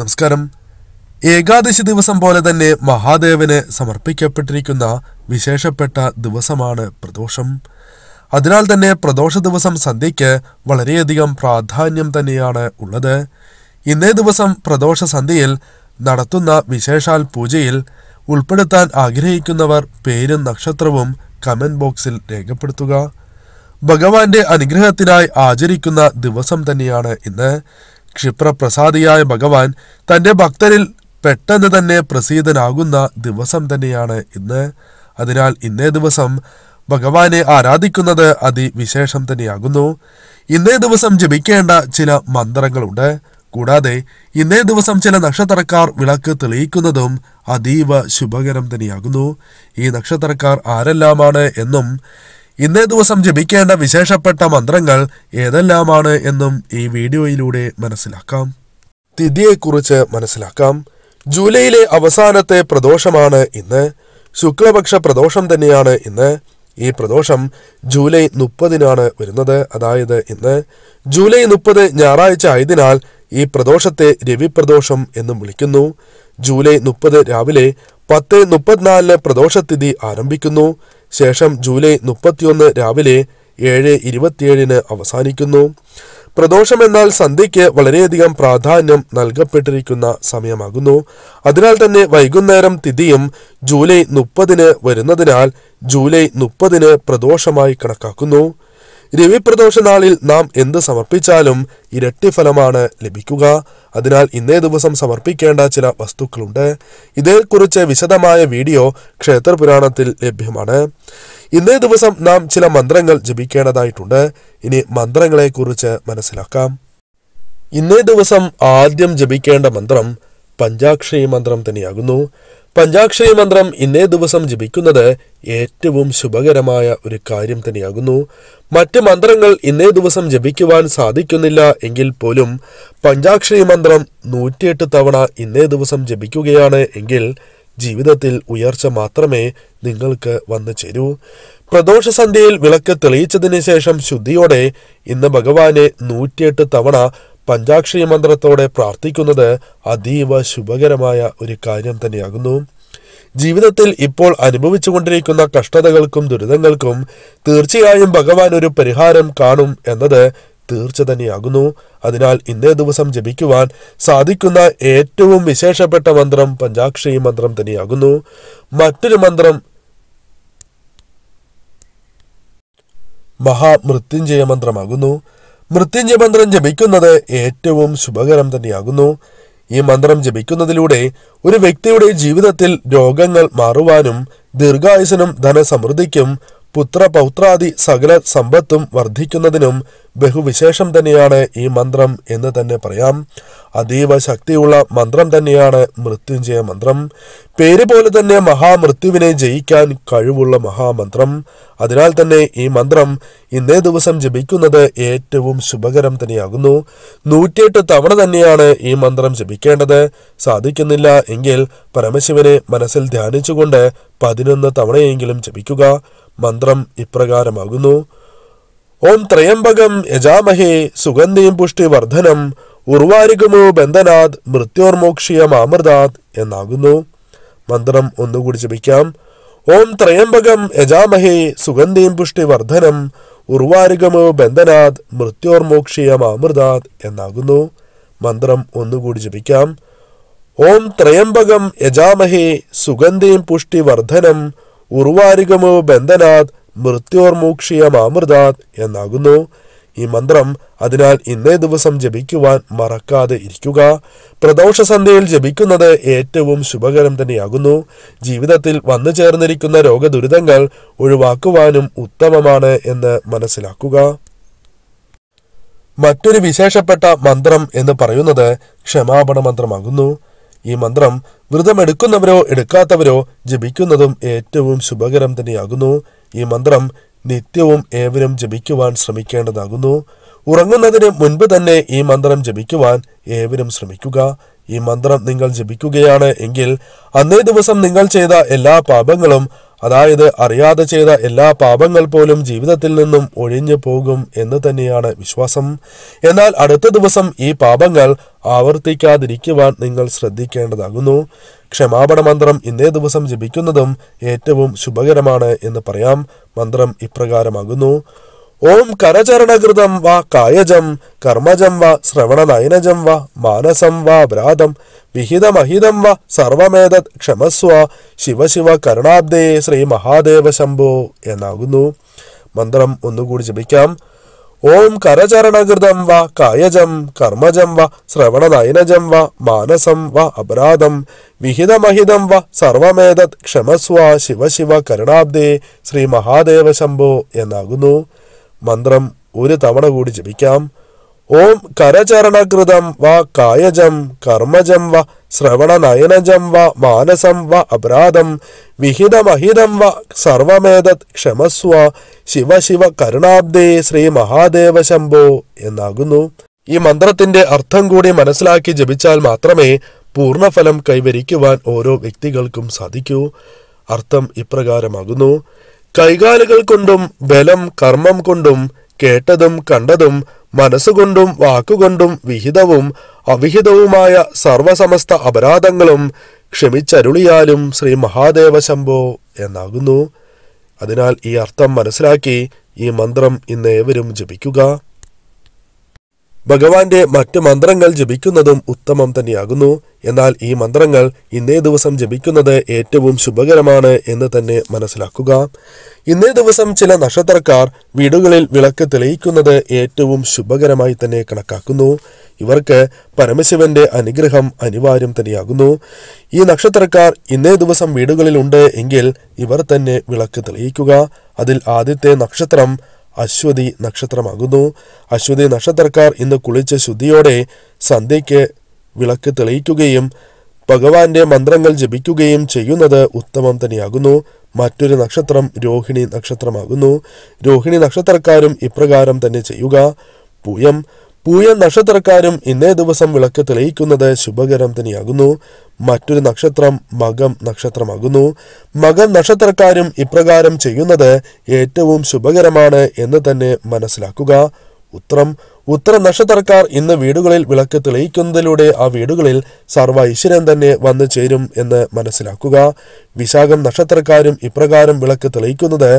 നമസ്കാരം ഏകാദശി ദിവസം പോലെ തന്നെ മഹാദേവന് സമർപ്പിക്കപ്പെട്ടിരിക്കുന്ന വിശേഷപ്പെട്ട ദിവസമാണ് പ്രദോഷം അതിനാൽ തന്നെ പ്രദോഷ ദിവസം സന്ധ്യയ്ക്ക് വളരെയധികം പ്രാധാന്യം തന്നെയാണ് ഉള്ളത് ഇന്നേ ദിവസം പ്രദോഷ സന്ധ്യയിൽ നടത്തുന്ന വിശേഷാൽ പൂജയിൽ ഉൾപ്പെടുത്താൻ ആഗ്രഹിക്കുന്നവർ പേരും നക്ഷത്രവും കമന്റ് ബോക്സിൽ രേഖപ്പെടുത്തുക ഭഗവാന്റെ അനുഗ്രഹത്തിനായി ആചരിക്കുന്ന ദിവസം തന്നെയാണ് ഇന്ന് ക്ഷിപ്രപ്രസാദിയായ ഭഗവാൻ തൻ്റെ ഭക്തരിൽ പെട്ടെന്ന് തന്നെ പ്രസീതനാകുന്ന ദിവസം തന്നെയാണ് ഇന്ന് അതിനാൽ ഇന്നേ ദിവസം ഭഗവാനെ ആരാധിക്കുന്നത് അതിവിശേഷം തന്നെയാകുന്നു ഇന്നേ ദിവസം ജപിക്കേണ്ട ചില മന്ത്രങ്ങളുണ്ട് കൂടാതെ ഇന്നേ ദിവസം ചില നക്ഷത്രക്കാർ വിളക്ക് തെളിയിക്കുന്നതും അതീവ ശുഭകരം തന്നെയാകുന്നു ഈ നക്ഷത്രക്കാർ ആരെല്ലാമാണ് എന്നും ഇന്നേ ദിവസം ജപിക്കേണ്ട വിശേഷപ്പെട്ട മന്ത്രങ്ങൾ ഏതെല്ലാമാണ് എന്നും ഈ വീഡിയോയിലൂടെ മനസ്സിലാക്കാം തിഥിയെക്കുറിച്ച് മനസ്സിലാക്കാം ജൂലൈയിലെ അവസാനത്തെ പ്രദോഷമാണ് ഇന്ന് ശുക്ലപക്ഷ പ്രദോഷം തന്നെയാണ് ഇന്ന് ഈ പ്രദോഷം ജൂലൈ മുപ്പതിനാണ് വരുന്നത് അതായത് ഇന്ന് ജൂലൈ മുപ്പത് ഞായറാഴ്ച ആയതിനാൽ ഈ പ്രദോഷത്തെ രവിപ്രദോഷം എന്നും വിളിക്കുന്നു ജൂലൈ മുപ്പത് രാവിലെ പത്ത് മുപ്പത്തിനാലിന് പ്രദോഷത്തിഥി ആരംഭിക്കുന്നു ശേഷം ജൂലൈ മുപ്പത്തിയൊന്ന് രാവിലെ ഏഴ് ഇരുപത്തിയേഴിന് അവസാനിക്കുന്നു പ്രദോഷം എന്നാൽ സന്ധ്യയ്ക്ക് വളരെയധികം പ്രാധാന്യം നൽകപ്പെട്ടിരിക്കുന്ന സമയമാകുന്നു അതിനാൽ തന്നെ വൈകുന്നേരം തിഥിയും ജൂലൈ മുപ്പതിന് വരുന്നതിനാൽ ജൂലൈ മുപ്പതിന് പ്രദോഷമായി കണക്കാക്കുന്നു രവിപ്രദോഷ നാളിൽ നാം എന്ത് സമർപ്പിച്ചാലും ഇരട്ടി ഫലമാണ് ലഭിക്കുക അതിനാൽ ഇന്നേ ദിവസം സമർപ്പിക്കേണ്ട ചില വസ്തുക്കളുണ്ട് ഇതേക്കുറിച്ച് വിശദമായ വീഡിയോ ക്ഷേത്രപുരാണത്തിൽ ലഭ്യമാണ് ഇന്നേ ദിവസം നാം ചില മന്ത്രങ്ങൾ ജപിക്കേണ്ടതായിട്ടുണ്ട് ഇനി മന്ത്രങ്ങളെക്കുറിച്ച് മനസ്സിലാക്കാം ഇന്നേ ദിവസം ആദ്യം ജപിക്കേണ്ട മന്ത്രം പഞ്ചാക്ഷരി മന്ത്രം തന്നെയാകുന്നു പഞ്ചാക്ഷരി മന്ത്രം ഇന്നേ ദിവസം ജപിക്കുന്നത് ഏറ്റവും ശുഭകരമായ ഒരു കാര്യം തന്നെയാകുന്നു മറ്റ് മന്ത്രങ്ങൾ ഇന്നേ ദിവസം ജപിക്കുവാൻ സാധിക്കുന്നില്ല എങ്കിൽ പോലും പഞ്ചാക്ഷരി മന്ത്രം നൂറ്റിയെട്ട് തവണ ഇന്നേ ദിവസം ജപിക്കുകയാണ് എങ്കിൽ ജീവിതത്തിൽ ഉയർച്ച മാത്രമേ നിങ്ങൾക്ക് വന്നു ചേരൂ പ്രദോഷ സന്ധ്യയിൽ വിളക്ക് തെളിയിച്ചതിന് ശേഷം ശുദ്ധിയോടെ ഇന്ന് ഭഗവാനെ നൂറ്റിയെട്ട് തവണ പഞ്ചാക്ഷരി മന്ത്രത്തോടെ പ്രാർത്ഥിക്കുന്നത് അതീവ ശുഭകരമായ ഒരു കാര്യം തന്നെയാകുന്നു ജീവിതത്തിൽ ഇപ്പോൾ അനുഭവിച്ചുകൊണ്ടിരിക്കുന്ന കഷ്ടതകൾക്കും ദുരിതങ്ങൾക്കും തീർച്ചയായും ഭഗവാൻ ഒരു പരിഹാരം കാണും എന്നത് തീർച്ച തന്നെയാകുന്നു അതിനാൽ ഇന്നേ ദിവസം ജപിക്കുവാൻ സാധിക്കുന്ന ഏറ്റവും വിശേഷപ്പെട്ട മന്ത്രം പഞ്ചാക്ഷരി മന്ത്രം തന്നെയാകുന്നു മറ്റൊരു മന്ത്രം മഹാമൃത്യുഞ്ജയ മന്ത്രമാകുന്നു മൃത്യുഞ്ജയ മന്ത്രം ജപിക്കുന്നത് ഏറ്റവും ശുഭകരം തന്നെയാകുന്നു ഈ മന്ത്രം ജപിക്കുന്നതിലൂടെ ഒരു വ്യക്തിയുടെ ജീവിതത്തിൽ രോഗങ്ങൾ മാറുവാനും ദീർഘായുസനും ധനസമൃദ്ധിക്കും പുത്രപൗത്രാദി സകല സമ്പത്തും വർദ്ധിക്കുന്നതിനും ബഹുവിശേഷം തന്നെയാണ് ഈ മന്ത്രം എന്ന് തന്നെ പറയാം അതീവ ശക്തിയുള്ള മന്ത്രം തന്നെയാണ് മൃത്യുഞ്ജയ മന്ത്രം പേര് പോലെ തന്നെ മഹാമൃത്യുവിനെ ജയിക്കാൻ കഴിവുള്ള മഹാമന്ത്രം അതിനാൽ തന്നെ ഈ മന്ത്രം ഇന്നേ ദിവസം ജപിക്കുന്നത് ഏറ്റവും ശുഭകരം തന്നെയാകുന്നു നൂറ്റിയെട്ട് തവണ തന്നെയാണ് ഈ മന്ത്രം ജപിക്കേണ്ടത് സാധിക്കുന്നില്ല എങ്കിൽ പരമശിവനെ മനസ്സിൽ ധ്യാനിച്ചുകൊണ്ട് പതിനൊന്ന് തവണയെങ്കിലും ജപിക്കുക മന്ത്രം ഇപ്രകാരമാകുന്നു ഓം ത്രയംബകം യജാമഹേ സുഗന്ധിയും പുഷ്ടിവർദ്ധനം ഉർവാരികമോ ബന്ധനാത് മൃത്യോർമോക്ഷിയമാമൃതാത് എന്നാകുന്നു മന്ത്രം ഒന്നുകൂടി ജപിക്കാം ഓം ത്രയംബകം യജാമഹേ സുഗന്ധിയും പുഷ്ടിവർദ്ധനം ഉർവാരികമോ ബന്ധനാത് മൃത്യോർമോക്ഷിയമാമൃതാത് എന്നാകുന്നു മന്ത്രം ഒന്നുകൂടി ജപിക്കാം ഓം ത്രയംബകം യജാമഹേ സുഗന്ധിയും പുഷ്ടിവർദ്ധനം ഉർവാരികമോ ബന്ധനാത് മൃത്യോർമോക്ഷിയമാമൃതാത് എന്നാകുന്നു ഈ മന്ത്രം അതിനാൽ ഇന്നേ ദിവസം ജപിക്കുവാൻ മറക്കാതെ ഇരിക്കുക പ്രദോഷ സന്ധ്യയിൽ ജപിക്കുന്നത് ഏറ്റവും ശുഭകരം തന്നെയാകുന്നു ജീവിതത്തിൽ വന്നു ചേർന്നിരിക്കുന്ന രോഗദുരിതങ്ങൾ ഒഴിവാക്കുവാനും ഉത്തമമാണ് എന്ന് മനസ്സിലാക്കുക മറ്റൊരു വിശേഷപ്പെട്ട മന്ത്രം എന്ന് പറയുന്നത് ക്ഷമാപണ മന്ത്രമാകുന്നു ഈ മന്ത്രം വ്രതമെടുക്കുന്നവരോ എടുക്കാത്തവരോ ജപിക്കുന്നതും ഏറ്റവും ശുഭകരം തന്നെയാകുന്നു ഈ മന്ത്രം നിത്യവും ഏവരും ജപിക്കുവാൻ ശ്രമിക്കേണ്ടതാകുന്നു ഉറങ്ങുന്നതിന് മുൻപ് തന്നെ ഈ മന്ത്രം ജപിക്കുവാൻ ഏവരും ശ്രമിക്കുക ഈ മന്ത്രം നിങ്ങൾ ജപിക്കുകയാണ് എങ്കിൽ അന്നേ ദിവസം നിങ്ങൾ ചെയ്ത എല്ലാ പാപങ്ങളും അതായത് അറിയാതെ ചെയ്ത എല്ലാ പാപങ്ങൾ പോലും ജീവിതത്തിൽ നിന്നും ഒഴിഞ്ഞു പോകും എന്ന് തന്നെയാണ് വിശ്വാസം എന്നാൽ അടുത്ത ദിവസം ഈ പാപങ്ങൾ ആവർത്തിക്കാതിരിക്കുവാൻ നിങ്ങൾ ശ്രദ്ധിക്കേണ്ടതാകുന്നു ക്ഷമാപണ മന്ത്രം ഇന്നേ ദിവസം ജപിക്കുന്നതും ഏറ്റവും ശുഭകരമാണ് എന്ന് പറയാം മന്ത്രം ഇപ്രകാരമാകുന്നു ഓം കരചരണകൃതം വാ കായജം കർമ്മജം വാ ശ്രവണനയനജം വാ മാനസം വാ ഭ്രാതം വിഹിതമഹിതം വാ സർവമേതത് ക്ഷമസ്വ ശിവശിവ കരുണാബ്ദേ ശ്രീ മഹാദേവ ശംഭോ എന്നാകുന്നു മന്ത്രം ഒന്നുകൂടി ജപിക്കാം ഓം കരചരണകൃതം വാ കായജം കർമ്മജം വാ ശ്രവണനയനജം വാ മാനസം വാ അപരാധം വിഹിതമഹിതം വാ സർവമേതത് ക്ഷമസ്വ ശിവശിവ കരുണാബ്ദേ ശ്രീ മഹാദേവ ശംഭോ എന്നാകുന്നു മന്ത്രം ഒരു തവണ കൂടി ജപിക്കാം ഓം കരചരണകൃതം വ കായജം കർമ്മജം വ ശ്രവണനയനജം വ മാനസം വ അപരാധം വിഹിതമഹിതം വ സർവമേതത് ക്ഷമസ്വ ശിവ ശിവ കരുണാബ്ദേ ശ്രീ മഹാദേവ ശംഭോ എന്നാകുന്നു ഈ മന്ത്രത്തിന്റെ അർത്ഥം കൂടി മനസ്സിലാക്കി ജപിച്ചാൽ മാത്രമേ പൂർണ്ണഫലം കൈവരിക്കുവാൻ ഓരോ വ്യക്തികൾക്കും സാധിക്കൂ അർത്ഥം ഇപ്രകാരമാകുന്നു കൈകാലുകൾ കൊണ്ടും ബലം കർമ്മം കൊണ്ടും കേട്ടതും കണ്ടതും മനസ്സുകൊണ്ടും വാക്കുകൊണ്ടും വിഹിതവും അവിഹിതവുമായ സർവസമസ്ത അപരാധങ്ങളും ക്ഷമിച്ചരുളിയാലും ശ്രീ മഹാദേവ ശംഭോ എന്നാകുന്നു അതിനാൽ ഈ അർത്ഥം മനസ്സിലാക്കി ഈ മന്ത്രം ഇന്ന് ഏവരും ജപിക്കുക ഭഗവാന്റെ മറ്റ് മന്ത്രങ്ങൾ ജപിക്കുന്നതും ഉത്തമം തന്നെയാകുന്നു എന്നാൽ ഈ മന്ത്രങ്ങൾ ഇന്നേ ദിവസം ജപിക്കുന്നത് ഏറ്റവും ശുഭകരമാണ് എന്ന് തന്നെ മനസ്സിലാക്കുക ഇന്നേ ദിവസം ചില നക്ഷത്രക്കാർ വീടുകളിൽ വിളക്ക് തെളിയിക്കുന്നത് ഏറ്റവും ശുഭകരമായി തന്നെ കണക്കാക്കുന്നു ഇവർക്ക് പരമശിവന്റെ അനുഗ്രഹം അനിവാര്യം തന്നെയാകുന്നു ഈ നക്ഷത്രക്കാർ ഇന്നേ ദിവസം വീടുകളിലുണ്ട് എങ്കിൽ ഇവർ തന്നെ വിളക്ക് തെളിയിക്കുക അതിൽ ആദ്യത്തെ നക്ഷത്രം അശ്വതി നക്ഷത്രമാകുന്നു അശ്വതി നക്ഷത്രക്കാർ ഇന്ന് കുളിച്ച് ശുദ്ധിയോടെ സന്ധ്യയ്ക്ക് വിളക്ക് തെളിയിക്കുകയും ഭഗവാന്റെ മന്ത്രങ്ങൾ ജപിക്കുകയും ചെയ്യുന്നത് ഉത്തമം തന്നെയാകുന്നു മറ്റൊരു നക്ഷത്രം രോഹിണി നക്ഷത്രമാകുന്നു രോഹിണി നക്ഷത്രക്കാരും ഇപ്രകാരം തന്നെ ചെയ്യുക പൂയം പൂയ നക്ഷത്രക്കാരും ഇന്നേ ദിവസം വിളക്ക് തെളിയിക്കുന്നത് ശുഭകരം തന്നെയാകുന്നു മറ്റൊരു നക്ഷത്രം മകം നക്ഷത്രമാകുന്നു മകം നക്ഷത്രക്കാരും ഇപ്രകാരം ചെയ്യുന്നത് ഏറ്റവും ശുഭകരമാണ് എന്ന് തന്നെ മനസ്സിലാക്കുക ഉത്രം ഉത്തര നക്ഷത്രക്കാർ ഇന്ന് വീടുകളിൽ വിളക്ക് തെളിയിക്കുന്നതിലൂടെ ആ വീടുകളിൽ സർവ ഐശ്വര്യം തന്നെ വന്നു ചേരും എന്ന് മനസ്സിലാക്കുക വിശാഖം നക്ഷത്രക്കാരും ഇപ്രകാരം വിളക്ക് തെളിയിക്കുന്നത്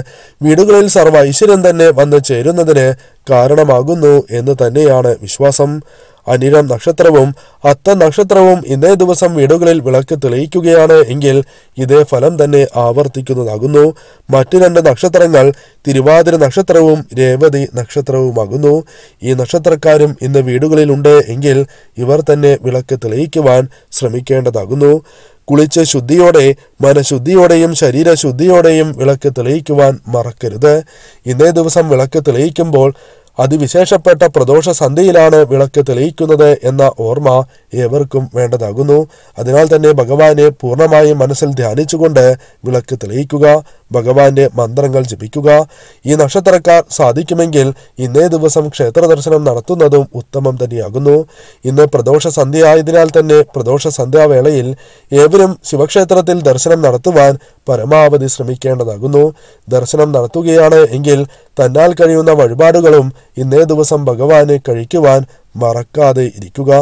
വീടുകളിൽ സർവ ഐശ്വര്യം തന്നെ വന്നു ചേരുന്നതിന് കാരണമാകുന്നു എന്ന് തന്നെയാണ് വിശ്വാസം അനിരം നക്ഷത്രവും അത്ത നക്ഷത്രവും ഇന്നേ ദിവസം വീടുകളിൽ വിളക്ക് തെളിയിക്കുകയാണ് എങ്കിൽ ഇതേ ഫലം തന്നെ ആവർത്തിക്കുന്നതാകുന്നു മറ്റു രണ്ട് നക്ഷത്രങ്ങൾ തിരുവാതിര നക്ഷത്രവും രേവതി നക്ഷത്രവുമാകുന്നു ഈ നക്ഷത്രക്കാരും ഇന്ന് വീടുകളിലുണ്ട് എങ്കിൽ ഇവർ തന്നെ വിളക്ക് തെളിയിക്കുവാൻ ശ്രമിക്കേണ്ടതാകുന്നു കുളിച്ച് ശുദ്ധിയോടെ മനഃശുദ്ധിയോടെയും ശരീരശുദ്ധിയോടെയും വിളക്ക് തെളിയിക്കുവാൻ മറക്കരുത് ഇന്നേ ദിവസം വിളക്ക് തെളിയിക്കുമ്പോൾ അതിവിശേഷപ്പെട്ട പ്രദോഷ സന്ധിയിലാണ് വിളക്ക് തെളിയിക്കുന്നത് എന്ന ഓർമ്മ ഏവർക്കും വേണ്ടതാകുന്നു അതിനാൽ തന്നെ ഭഗവാനെ പൂർണ്ണമായും മനസ്സിൽ ധ്യാനിച്ചുകൊണ്ട് വിളക്ക് തെളിയിക്കുക ഭഗവാന്റെ മന്ത്രങ്ങൾ ജപിക്കുക ഈ നക്ഷത്രക്കാർ സാധിക്കുമെങ്കിൽ ഇന്നേ ദിവസം ക്ഷേത്ര ദർശനം നടത്തുന്നതും ഉത്തമം തന്നെയാകുന്നു ഇന്ന് പ്രദോഷ സന്ധ്യ ആയതിനാൽ തന്നെ പ്രദോഷ സന്ധ്യാവേളയിൽ ഏവരും ശിവക്ഷേത്രത്തിൽ ദർശനം നടത്തുവാൻ പരമാവധി ശ്രമിക്കേണ്ടതാകുന്നു ദർശനം നടത്തുകയാണ് എങ്കിൽ തന്നാൽ കഴിയുന്ന വഴിപാടുകളും ഇന്നേ ദിവസം ഭഗവാനെ കഴിക്കുവാൻ മറക്കാതെ ഇരിക്കുക